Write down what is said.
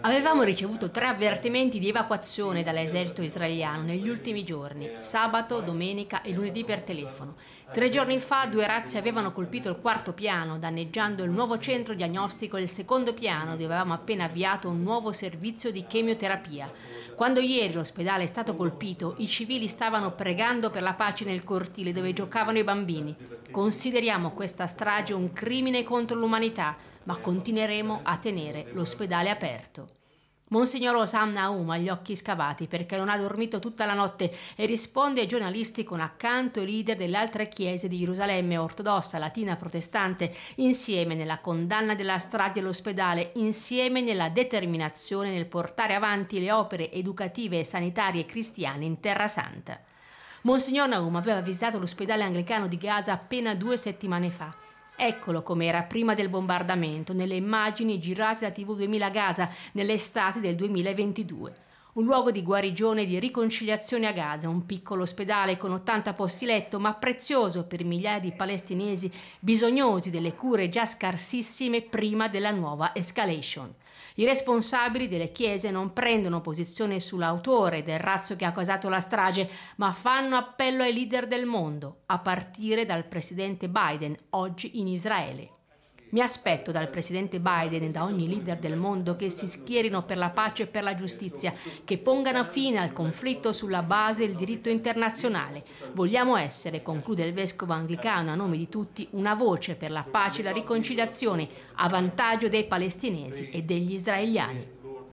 Avevamo ricevuto tre avvertimenti di evacuazione dall'esercito israeliano negli ultimi giorni, sabato, domenica e lunedì per telefono. Tre giorni fa due razze avevano colpito il quarto piano, danneggiando il nuovo centro diagnostico e il secondo piano dove avevamo appena avviato un nuovo servizio di chemioterapia. Quando ieri l'ospedale è stato colpito, i civili stavano pregando per la pace nel cortile dove giocavano i bambini. Consideriamo questa strage un crimine contro l'umanità ma continueremo a tenere l'ospedale aperto. Monsignor Osam Naum ha gli occhi scavati perché non ha dormito tutta la notte e risponde ai giornalisti con accanto i leader delle altre chiese di Gerusalemme ortodossa, latina, protestante, insieme nella condanna della strage all'ospedale, insieme nella determinazione nel portare avanti le opere educative e sanitarie cristiane in Terra Santa. Monsignor Naum aveva visitato l'ospedale anglicano di Gaza appena due settimane fa Eccolo com'era prima del bombardamento nelle immagini girate da TV2000 Gaza nell'estate del 2022 un luogo di guarigione e di riconciliazione a Gaza, un piccolo ospedale con 80 posti letto, ma prezioso per migliaia di palestinesi bisognosi delle cure già scarsissime prima della nuova escalation. I responsabili delle chiese non prendono posizione sull'autore del razzo che ha causato la strage, ma fanno appello ai leader del mondo, a partire dal presidente Biden, oggi in Israele. Mi aspetto dal presidente Biden e da ogni leader del mondo che si schierino per la pace e per la giustizia, che pongano fine al conflitto sulla base del diritto internazionale. Vogliamo essere, conclude il vescovo anglicano a nome di tutti, una voce per la pace e la riconciliazione a vantaggio dei palestinesi e degli israeliani.